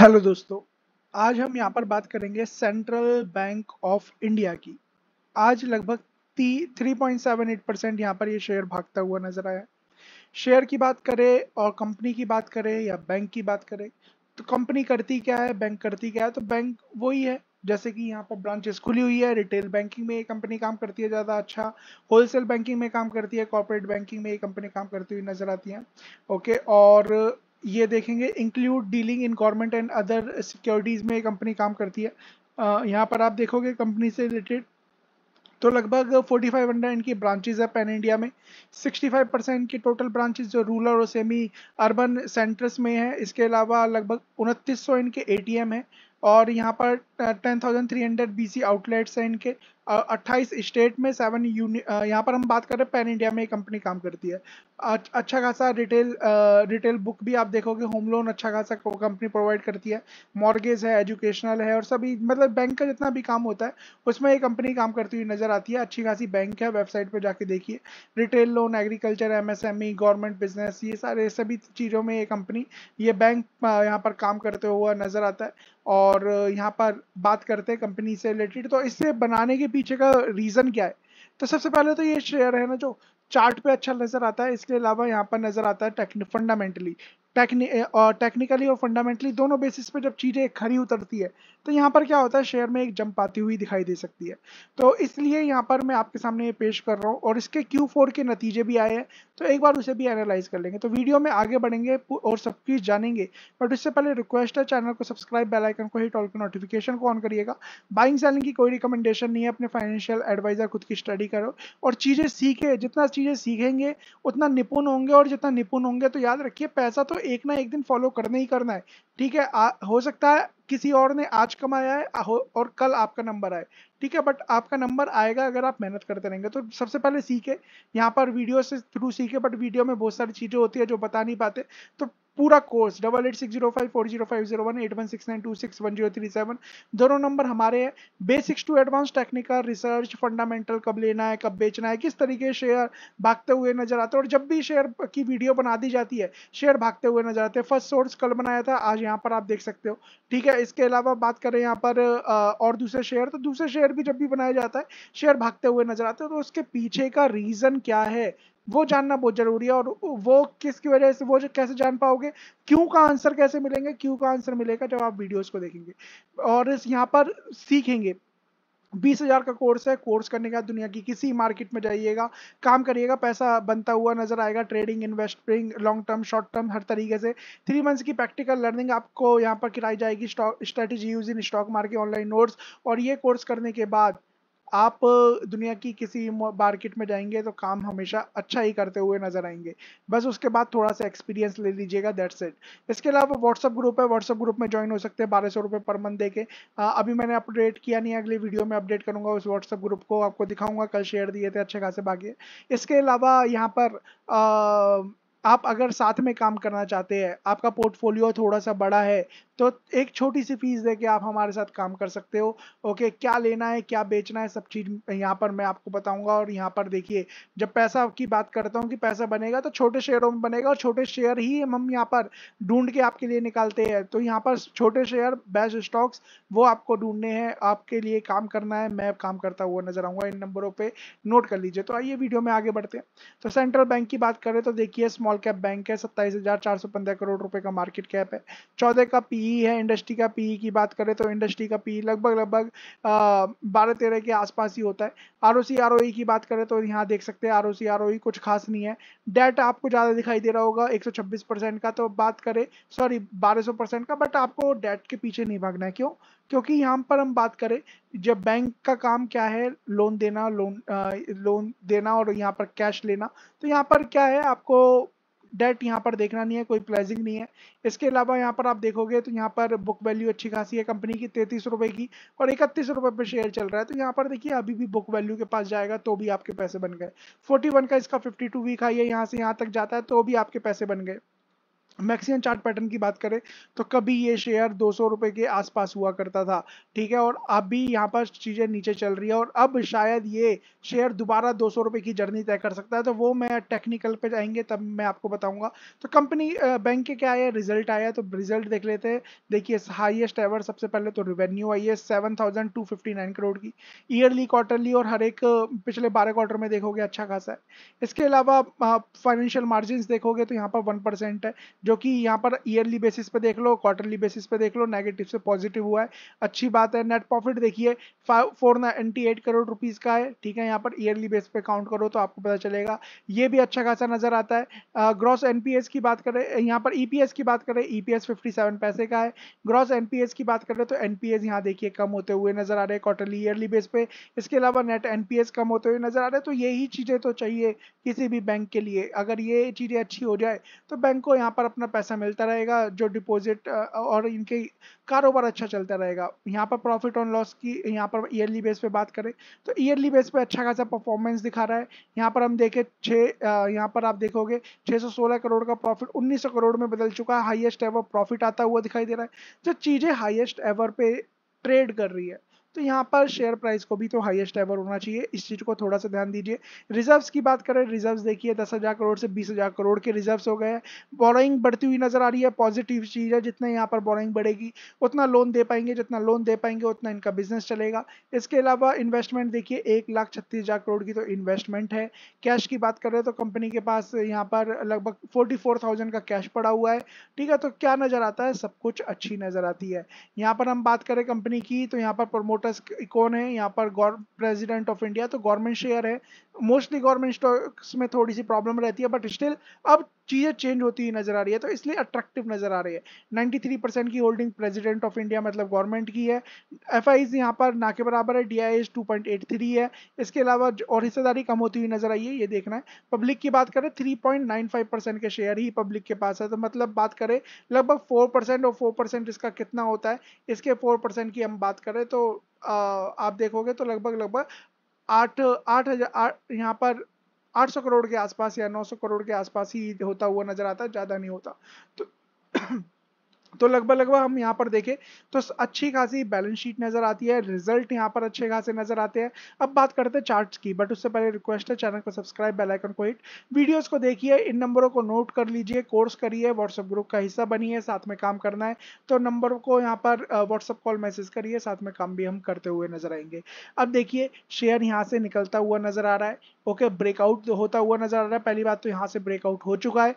hello दोस्तों आज हम यहाँ पर बात करेंगे सेंट्रल बैंक ऑफ इंडिया की आज लगभग three point seven eight percent यहाँ पर ये शेयर भागता हुआ नजर आया शेयर की बात करें और कंपनी की बात करें या बैंक की बात करें तो कंपनी करती क्या है बैंक करती क्या है तो बैंक वही है जैसे कि यहाँ पर ब्रांचेस खुली हुई है रिटेल बैंकिंग में ये कंपनी काम करती है ज़्यादा अच्छा होलसेल बैंकिंग में काम करती है कॉर्पोरेट बैंकिंग में ये कंपनी काम करती हुई नजर आती है ओके और ये देखेंगे include dealing in government and other securities में कंपनी काम करती है यहाँ पर आप देखोगे कंपनी से रिलेटेड तो लगभग 4500 इनकी ब्रांचेज है पैन इंडिया में 65 परसेंट की टोटल ब्रांचेज जो रूरल और सेमी अर्बन सेंटर्स में है इसके अलावा लगभग उनतीस इनके ए है और यहाँ पर 10,300 बीसी आउटलेट्स हैं इनके अट्ठाईस स्टेट में सेवन यूनि यहाँ पर हम बात कर रहे हैं पैन इंडिया में एक कंपनी काम करती है अच्छा खासा रिटेल रिटेल बुक भी आप देखोगे होम लोन अच्छा खासा कंपनी प्रोवाइड करती है मॉर्गेज है एजुकेशनल है और सभी मतलब बैंक का जितना भी काम होता है उसमें ये कंपनी काम करती हुई नजर आती है अच्छी खासी बैंक है वेबसाइट पर जाके देखिए retail loan agriculture MSME government business ये सारे सभी चीज़ों में ये कंपनी ये बैंक यहाँ पर काम करते हुआ नजर आता है और यहाँ पर बात करते हैं कंपनी से रिलेटेड तो इससे बनाने के पीछे का रीज़न क्या है तो सबसे पहले तो ये शेयर है ना जो चार्ट पे अच्छा नज़र आता है इसके अलावा यहाँ पर नज़र आता है टेक्निक फंडामेंटली टेक्निकली eh, और फंडामेंटली दोनों बेसिस पे जब चीज़ें खरी उतरती है तो यहाँ पर क्या होता है शेयर में एक जंप आती हुई दिखाई दे सकती है तो इसलिए यहाँ पर मैं आपके सामने ये पेश कर रहा हूँ और इसके Q4 के नतीजे भी आए हैं तो एक बार उसे भी एनालाइज कर लेंगे तो वीडियो में आगे बढ़ेंगे और सब चीज़ जानेंगे बट उससे पहले रिक्वेस्ट है चैनल को सब्सक्राइब बेलाइकन को हिट ऑल के नोटिफिकेशन को ऑन करिएगा बाइंग सेलिंग की कोई रिकमेंडेशन नहीं है अपने फाइनेंशियल एडवाइजर खुद की स्टडी करो और चीज़ें सीखे जितना चीज़ें सीखेंगे उतना निपुण होंगे और जितना निपुण होंगे तो याद रखिए पैसा तो एक ना एक दिन फॉलो करना ही करना है ठीक है आ, हो सकता है किसी और ने आज कमाया है और कल आपका नंबर आए ठीक है बट आपका नंबर आएगा अगर आप मेहनत करते रहेंगे तो सबसे पहले सीखे यहाँ पर वीडियो से थ्रू सीखे बट वीडियो में बहुत सारी चीज़ें होती है जो बता नहीं पाते तो पूरा course double eight six zero five four zero five zero one eight one six nine two six one zero three seven दोनों नंबर हमारे हैं basics to advance technical research fundamental कब लेना है कब बेचना है किस तरीके शेयर भागते हुए नजर आते हैं और जब भी शेयर की वीडियो बना दी जाती है शेयर भागते हुए नजर आते हैं फर्स्ट सोर्स कल बनाया था आज यहाँ पर आप देख सकते हो ठीक है इसके अलावा बात करें यहाँ पर और दूसरे शेयर तो दूसरे शेयर भी जब भी बनाया जाता है शेयर भागते हुए नजर आते हैं तो उसके पीछे का रीजन क्या है वो जानना बहुत जरूरी है और वो किसकी वजह से वो कैसे जान पाओगे क्यों का आंसर कैसे मिलेंगे क्यों का आंसर मिलेगा जब आप वीडियोस को देखेंगे और इस यहाँ पर सीखेंगे बीस हजार का कोर्स है कोर्स करने का दुनिया की किसी मार्केट में जाइएगा काम करिएगा पैसा बनता हुआ नजर आएगा trading investing long term short term हर तरीके से थ्री मंथ्स की प्रैक्टिकल लर्निंग आपको यहाँ पर कराई जाएगी stock strategy use in stock market online notes और ये कोर्स करने के बाद आप दुनिया की किसी मार्केट में जाएंगे तो काम हमेशा अच्छा ही करते हुए नजर आएंगे बस उसके बाद थोड़ा सा एक्सपीरियंस ले लीजिएगा दैट्स इट इसके अलावा व्हाट्सअप ग्रुप है व्हाट्सअप ग्रुप में ज्वाइन हो सकते हैं बारह सौ रुपये पर मंथ के अभी मैंने अपडेट किया नहीं अगली वीडियो में अपडेट करूंगा उस व्हाट्सअप ग्रुप को आपको दिखाऊंगा कल शेयर दिए थे अच्छे खासे बाकी इसके अलावा यहाँ पर आ, आप अगर साथ में काम करना चाहते हैं आपका पोर्टफोलियो थोड़ा सा बड़ा है तो एक छोटी सी फीस दे के आप हमारे साथ काम कर सकते हो ओके क्या लेना है क्या बेचना है सब चीज़ यहाँ पर मैं आपको बताऊंगा और यहाँ पर देखिए जब पैसा की बात करता हूँ कि पैसा बनेगा तो छोटे शेयरों में बनेगा और छोटे शेयर ही हम यहाँ पर ढूंढ के आपके लिए निकालते हैं तो यहाँ पर छोटे शेयर बेस्ट स्टॉक्स वो आपको ढूंढने हैं आपके लिए काम करना है मैं काम करता हुआ नजर आऊंगा इन नंबरों पर नोट कर लीजिए तो आइए वीडियो में आगे बढ़ते हैं तो सेंट्रल बैंक की बात करें तो देखिए स्मॉल कैप बैंक है सत्ताईस करोड़ रुपए का मार्केट कैप है चौदह का पी पी है इंडस्ट्री का पी की बात करें तो इंडस्ट्री का पी लगभग लगभग बारह तेरह के आसपास ही होता है R O C R O ई की बात करें तो यहाँ देख सकते हैं R O C R O ई कुछ खास नहीं है डेट आपको ज़्यादा दिखाई दे रहा होगा एक सौ छब्बीस परसेंट का तो बात करें सॉरी बारह सौ परसेंट का बट आपको डेट के पीछे नहीं भागना है क्यों क्योंकि यहाँ पर हम बात करें जब बैंक का काम क्या है लोन देना लोन आ, लोन देना और यहाँ पर कैश लेना तो यहाँ पर क्या है आपको डेट यहाँ पर देखना नहीं है कोई प्राइजिंग नहीं है इसके अलावा यहाँ पर आप देखोगे तो यहाँ पर बुक वैल्यू अच्छी खासी है कंपनी की तैतीस रुपए की और इकतीस रुपये पर शेयर चल रहा है तो यहाँ पर देखिए अभी भी बुक वैल्यू के पास जाएगा तो भी आपके पैसे बन गए फोर्टी का इसका फिफ्टी वीक हाई है यहाँ से यहाँ तक जाता है तो भी आपके पैसे बन गए मैक्सिमम चार्ट पैटर्न की बात करें तो कभी ये शेयर दो सौ रुपये के आसपास हुआ करता था ठीक है और अब भी यहाँ पर चीज़ें नीचे चल रही है और अब शायद ये शेयर दोबारा दो सौ रुपये की जर्नी तय कर सकता है तो वो मैं टेक्निकल पे जाएंगे तब मैं आपको बताऊंगा तो कंपनी बैंक के क्या आया रिजल्ट आया तो रिजल्ट देख लेते हैं देखिए हाइएस्ट एवर सबसे पहले तो रिवेन्यू आई है seven thousand two fifty nine crore की ईयरली क्वार्टरली और हर एक पिछले बारह क्वार्टर में देखोगे अच्छा खासा है इसके अलावा फाइनेंशियल मार्जिन देखोगे तो यहाँ पर वन परसेंट है जो कि यहाँ पर ईयरली बेसिस पे देख लो क्वार्टरली बेसिस पे देख लो नेगेटिव से पॉजिटिव हुआ है अच्छी बात है नेट प्रॉफिट देखिए four ninety eight crore rupees का है ठीक है यहाँ पर ईयरली बेस पे काउंट करो तो आपको पता चलेगा ये भी अच्छा खासा नज़र आता है ग्रॉस एन की बात करें यहाँ पर ई e की बात करें ई e पी पैसे का है ग्रॉस एन की बात करें तो एन पी यहाँ देखिए कम होते हुए नज़र आ रहे हैं क्वार्टरली ईयरली बेस पे इसके अलावा नेट एन कम होते हुए नज़र आ रहे हैं तो यही चीज़ें तो चाहिए किसी भी बैंक के लिए अगर ये चीज़ें अच्छी हो जाए तो बैंक को यहाँ पर अपना पैसा मिलता रहेगा जो डिपॉजिट और इनके कारोबार अच्छा चलता रहेगा यहाँ पर प्रॉफिट और लॉस की यहाँ पर ईयरली बेस पे बात करें तो ईयरली बेस पे अच्छा खासा परफॉर्मेंस दिखा रहा है यहाँ पर हम देखें छः यहाँ पर आप देखोगे सोलह करोड़ का प्रॉफिट सौ करोड़ में बदल चुका है हाइएस्ट एवर प्रॉफिट आता हुआ दिखाई दे रहा है जो चीज़ें हाइएस्ट एवर पे ट्रेड कर रही है तो यहाँ पर शेयर प्राइस को भी तो हाईएस्ट एवर होना चाहिए इस चीज़ को थोड़ा सा ध्यान दीजिए रिजर्व्स की बात करें रिजर्व्स देखिए दस हज़ार करोड़ से बीस हज़ार करोड़ के रिजर्व्स हो गए हैं बोरोइंग बढ़ती हुई नज़र आ रही है पॉजिटिव चीज़ है जितना यहाँ पर बोरोइंग बढ़ेगी उतना लोन दे पाएंगे जितना लोन दे पाएंगे उतना इनका बिजनेस चलेगा इसके अलावा इन्वेस्टमेंट देखिए एक लाख छत्तीस हज़ार करोड़ की तो इन्वेस्टमेंट है कैश की बात करें तो कंपनी के पास यहाँ पर लगभग फोर्टी फोर थाउजेंड का कैश पड़ा हुआ है ठीक है तो क्या नज़र आता है सब कुछ अच्छी नज़र आती है यहाँ पर हम बात करें कंपनी की तो यहाँ पर प्रमोटर प्लस कौन है यहाँ पर प्रेसिडेंट ऑफ इंडिया तो गवर्नमेंट शेयर है मोस्टली गवर्नमेंट स्टॉक्स में थोड़ी सी प्रॉब्लम रहती है बट स्टिल अब चीज़ें चेंज होती हुई नजर आ रही है तो इसलिए अट्रैक्टिव नजर आ रही है 93 परसेंट की होल्डिंग प्रेसिडेंट ऑफ इंडिया मतलब गवर्नमेंट की है एफ आई यहाँ पर ना के बराबर है डी आई है इसके अलावा और हिस्सेदारी कम होती हुई नजर आई है ये देखना है पब्लिक की बात करें फाइव परसेंट के शेयर ही पब्लिक के पास है तो मतलब बात करें लगभग फोर परसेंट और फोर परसेंट इसका कितना होता है इसके फोर परसेंट की हम बात करें तो आ, आप देखोगे तो लगभग लगभग आठ आठ हजार यहाँ पर 800 करोड़ के आसपास या 900 करोड़ के आसपास ही होता हुआ नजर आता है ज़्यादा नहीं होता तो तो लगभग लगभग हम यहाँ पर देखें तो अच्छी खासी बैलेंस शीट नजर आती है रिजल्ट यहाँ पर अच्छे खासे नजर आते हैं अब बात करते हैं चार्ट्स की बट उससे पहले रिक्वेस्ट है चैनल को सब्सक्राइब बेल आइकन को हिट वीडियोस को देखिए इन नंबरों को नोट कर लीजिए कोर्स करिए व्हाट्सअप ग्रुप का हिस्सा बनिए साथ में काम करना है तो नंबर को यहाँ पर व्हाट्सअप कॉल मैसेज करिए साथ में काम भी हम करते हुए नजर आएंगे अब देखिए शेयर यहाँ से निकलता हुआ नजर आ रहा है ओके ब्रेकआउट होता हुआ नजर आ रहा है पहली बात तो यहाँ से ब्रेकआउट हो चुका है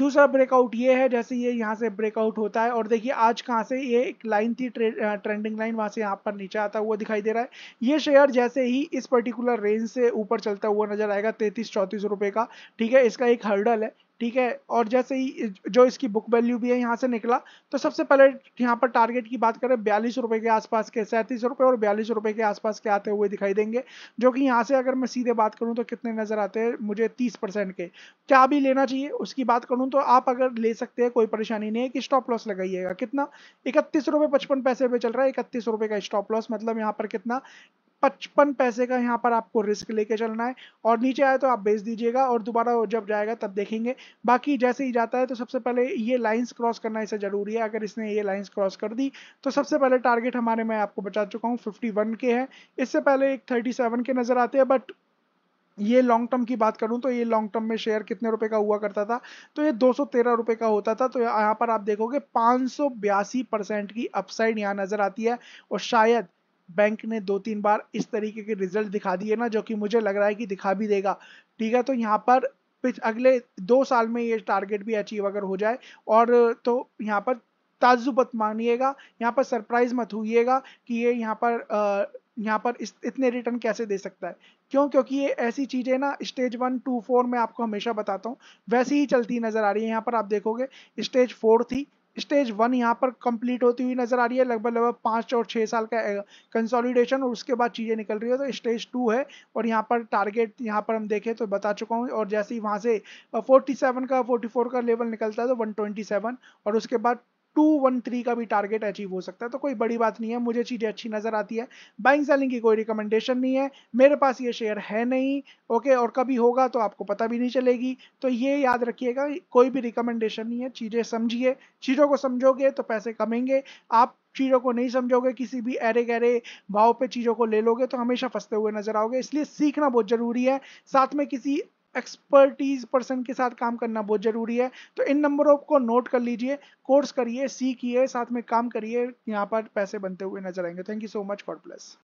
दूसरा ब्रेकआउट ये है जैसे ये यहाँ से ब्रेकआउट होता है और देखिए आज कहाँ से ये एक लाइन थी ट्रेंडिंग लाइन वहाँ से यहाँ पर नीचे आता हुआ दिखाई दे रहा है ये शेयर जैसे ही इस पर्टिकुलर रेंज से ऊपर चलता हुआ नजर आएगा तैंतीस चौंतीस रुपये का ठीक है इसका एक हर्डल है ठीक है और जैसे ही जो इसकी बुक वैल्यू भी है यहाँ से निकला तो सबसे पहले यहाँ पर टारगेट की बात करें बयालीस रुपए के आसपास के सैंतीस रुपए और बयालीस रुपए के आसपास के आते हुए दिखाई देंगे जो कि यहाँ से अगर मैं सीधे बात करूँ तो कितने नजर आते हैं मुझे तीस परसेंट के क्या अभी लेना चाहिए उसकी बात करूँ तो आप अगर ले सकते हैं कोई परेशानी नहीं है कि स्टॉप लॉस लगाइएगा कितना इकतीस रुपए पचपन पैसे पे चल रहा है इकतीस रुपए का स्टॉप लॉस मतलब यहाँ पर कितना पचपन पैसे का यहाँ पर आपको रिस्क लेके चलना है और नीचे आए तो आप बेच दीजिएगा और दोबारा जब जाएगा तब देखेंगे बाकी जैसे ही जाता है तो सबसे पहले ये लाइंस क्रॉस करना इसे ज़रूरी है अगर इसने ये लाइंस क्रॉस कर दी तो सबसे पहले टारगेट हमारे मैं आपको बता चुका हूँ फिफ्टी के है इससे पहले एक थर्टी के नज़र आते हैं बट ये लॉन्ग टर्म की बात करूं तो ये लॉन्ग टर्म में शेयर कितने रुपए का हुआ करता था तो ये दो रुपए का होता था तो यहाँ पर आप देखोगे पाँच परसेंट की अपसाइड यहाँ नजर आती है और शायद बैंक ने दो तीन बार इस तरीके के रिजल्ट दिखा दिए ना जो कि मुझे लग रहा है कि दिखा भी देगा ठीक है तो यहाँ पर पिछ अगले दो साल में ये टारगेट भी अचीव अगर हो जाए और तो यहाँ पर ताजुबत मत मानिएगा यहाँ पर सरप्राइज मत हुईगा कि ये यहाँ पर यहाँ पर इस इतने रिटर्न कैसे दे सकता है क्यों क्योंकि ये ऐसी चीज़ें ना स्टेज वन टू फोर में आपको हमेशा बताता हूँ वैसी ही चलती नज़र आ रही है यहाँ पर आप देखोगे स्टेज फोर थी स्टेज वन यहाँ पर कंप्लीट होती हुई नजर आ रही है लगभग लगभग पाँच और छः साल का कंसोलिडेशन और उसके बाद चीज़ें निकल रही है तो स्टेज टू है और यहाँ पर टारगेट यहाँ पर हम देखें तो बता चुका हूँ और जैसे ही वहाँ से फोर्टी सेवन का फोर्टी फोर का लेवल निकलता है तो वन ट्वेंटी सेवन और उसके बाद टू वन थ्री का भी टारगेट अचीव हो सकता है तो कोई बड़ी बात नहीं है मुझे चीज़ें अच्छी नज़र आती है बाइंग सेलिंग की कोई रिकमेंडेशन नहीं है मेरे पास ये शेयर है नहीं ओके और कभी होगा तो आपको पता भी नहीं चलेगी तो ये याद रखिएगा कोई भी रिकमेंडेशन नहीं है चीज़ें समझिए चीज़ों को समझोगे तो पैसे कमेंगे आप चीज़ों को नहीं समझोगे किसी भी अरे गहरे भाव पे चीज़ों को ले लोगे तो हमेशा फंसते हुए नजर आओगे इसलिए सीखना बहुत ज़रूरी है साथ में किसी एक्सपर्टीज पर्सन के साथ काम करना बहुत ज़रूरी है तो इन नंबरों को नोट कर लीजिए कोर्स करिए सीखिए साथ में काम करिए यहाँ पर पैसे बनते हुए नजर आएंगे thank you so much god plus